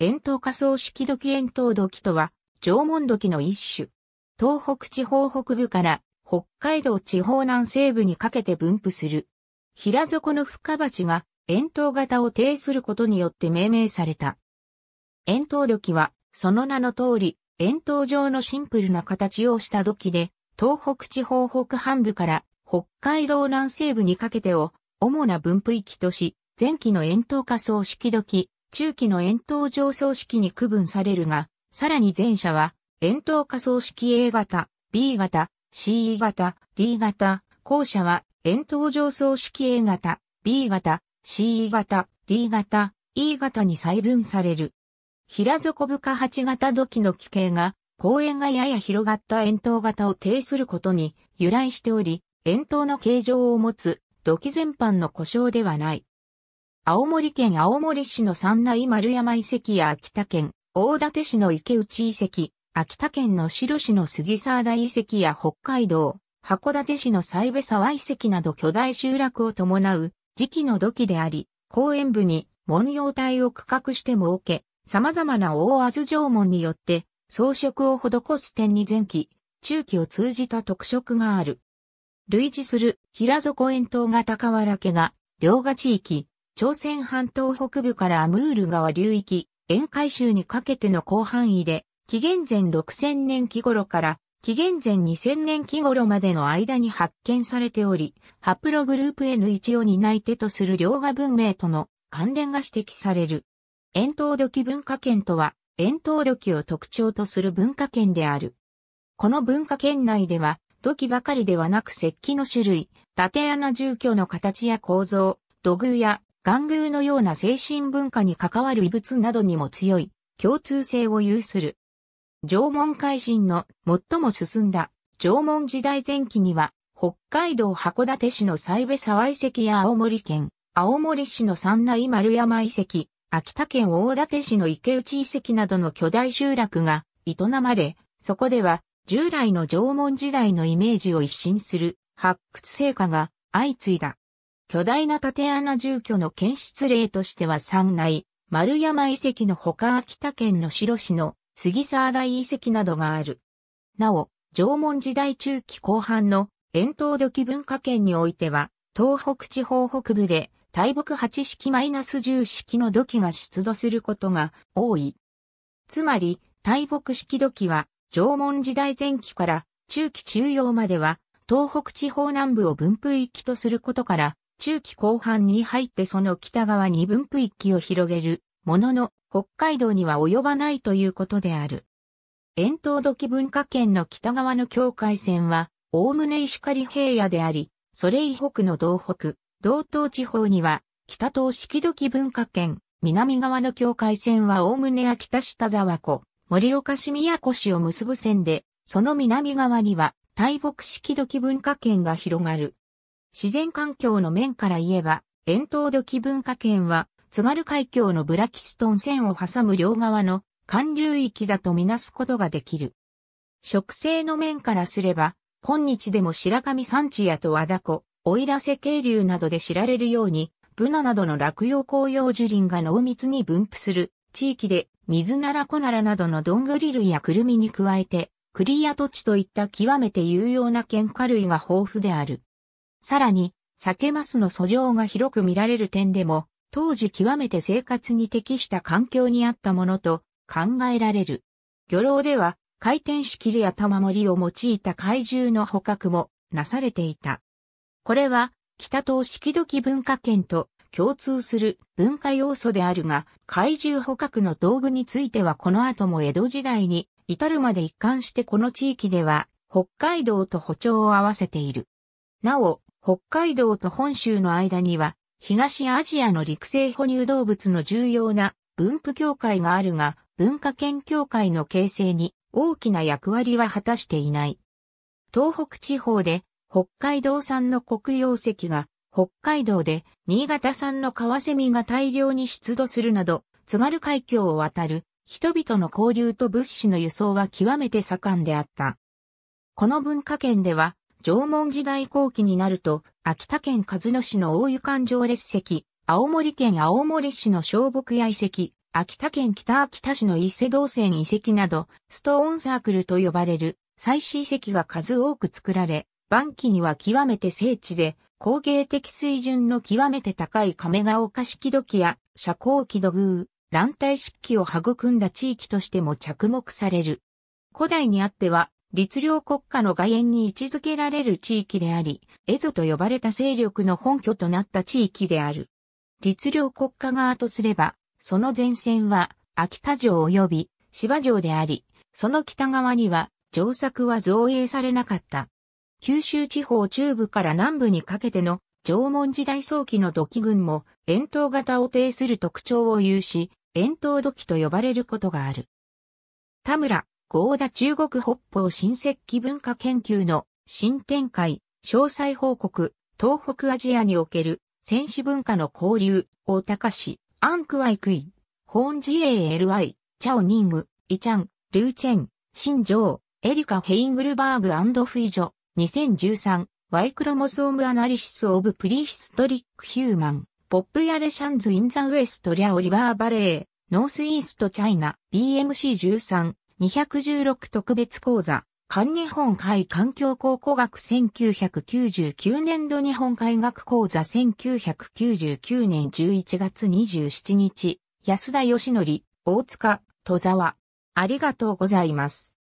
円筒仮想式土器円筒土器とは、縄文土器の一種。東北地方北部から北海道地方南西部にかけて分布する。平底の深鉢が円筒型を呈することによって命名された。円筒土器は、その名の通り、円筒状のシンプルな形をした土器で、東北地方北半部から北海道南西部にかけてを主な分布域とし、前期の円筒仮想式土器、中期の円筒上層式に区分されるが、さらに前者は、円筒仮想式 A 型、B 型、c 型、D 型、後者は、円筒上層式 A 型、B 型、c 型、D 型、E 型に細分される。平底深8型土器の規形が、公園がやや広がった円筒型を呈することに由来しており、円筒の形状を持つ土器全般の故障ではない。青森県青森市の三内丸山遺跡や秋田県大館市の池内遺跡、秋田県の白市の杉沢田遺跡や北海道、函館市の西部沢遺跡など巨大集落を伴う時期の土器であり、公園部に文様体を区画して設け、様々な大安城門によって装飾を施す点に前期、中期を通じた特色がある。類似する平底円筒型瓦家が、両河地域、朝鮮半島北部からアムール川流域、沿海州にかけての広範囲で、紀元前6000年期頃から紀元前2000年期頃までの間に発見されており、ハプログループ N1 を担い手とする両河文明との関連が指摘される。円筒土器文化圏とは、円筒土器を特徴とする文化圏である。この文化圏内では、土器ばかりではなく石器の種類、縦穴住居の形や構造、土偶や玩偶のような精神文化に関わる遺物などにも強い共通性を有する。縄文海人の最も進んだ縄文時代前期には北海道函館市の西部沢遺跡や青森県、青森市の三内丸山遺跡、秋田県大館市の池内遺跡などの巨大集落が営まれ、そこでは従来の縄文時代のイメージを一新する発掘成果が相次いだ。巨大な縦穴住居の検出例としては山内、丸山遺跡のほか秋田県の白市の杉沢大遺跡などがある。なお、縄文時代中期後半の遠藤土器文化圏においては、東北地方北部で大木8式マイナス10式の土器が出土することが多い。つまり、大木式土器は縄文時代前期から中期中央までは東北地方南部を分布域とすることから中期後半に入ってその北側に分布域を広げるものの北海道には及ばないということである。遠東器文化圏の北側の境界線は、おおむね石狩平野であり、それ以北の道北、道東地方には、北東式土器文化圏、南側の境界線はおおむね秋田下沢湖、森岡市宮古市を結ぶ線で、その南側には、大北式土器文化圏が広がる。自然環境の面から言えば、遠藤土器文化圏は、津軽海峡のブラキストン線を挟む両側の寒流域だとみなすことができる。植生の面からすれば、今日でも白神山地やと和田湖、奥入瀬渓流などで知られるように、ブナなどの落葉紅葉樹林が濃密に分布する地域で、水ならコナラなどのどんぐり類やクルミに加えて、クリア土地といった極めて有用な喧嘩類が豊富である。さらに、酒マスの訴状が広く見られる点でも、当時極めて生活に適した環境にあったものと考えられる。漁労では、回転し切りや玉森を用いた怪獣の捕獲もなされていた。これは、北東式時文化圏と共通する文化要素であるが、怪獣捕獲の道具についてはこの後も江戸時代に至るまで一貫してこの地域では北海道と歩調を合わせている。なお、北海道と本州の間には、東アジアの陸生哺乳動物の重要な分布協会があるが、文化圏協会の形成に大きな役割は果たしていない。東北地方で北海道産の黒曜石が北海道で新潟産のカワセミが大量に出土するなど、津軽海峡を渡る人々の交流と物資の輸送は極めて盛んであった。この文化圏では縄文時代後期になると、秋田県鹿角市の大湯環状列石、青森県青森市の小木屋遺跡、秋田県北秋田市の伊勢道線遺跡など、ストーンサークルと呼ばれる祭祀遺跡が数多く作られ、晩期には極めて聖地で、工芸的水準の極めて高い亀ヶ丘式土器や遮光器土偶、乱体漆器を育んだ地域としても着目される。古代にあっては律令国家の外縁に位置づけられる地域であり、エゾと呼ばれた勢力の本拠となった地域である。律令国家側とすれば、その前線は秋田城及び芝城であり、その北側には城作は造営されなかった。九州地方中部から南部にかけての縄文時代早期の土器群も円筒型を呈する特徴を有し、円筒土器と呼ばれることがある。田村、合田中国北方新石器文化研究の新展開、詳細報告、東北アジアにおける戦士文化の交流、大高市、アンクワイクイ、ホーンジエーアイ、チャオニング、イチャン、ルーチェン、シンジョー、エリカ・ヘイングルバーグフィジョ、2013、Y クロモソームアナリシス・オブ・プリヒストリック・ヒューマン、ポップ・ヤレシャンズ・イン・ザ・ウエスト・リャオ・リバー・バレー、ノース・イースト・チャイナ、BMC13、216特別講座、環日本海環境考古学1999年度日本海学講座1999年11月27日、安田義則、大塚、戸沢。ありがとうございます。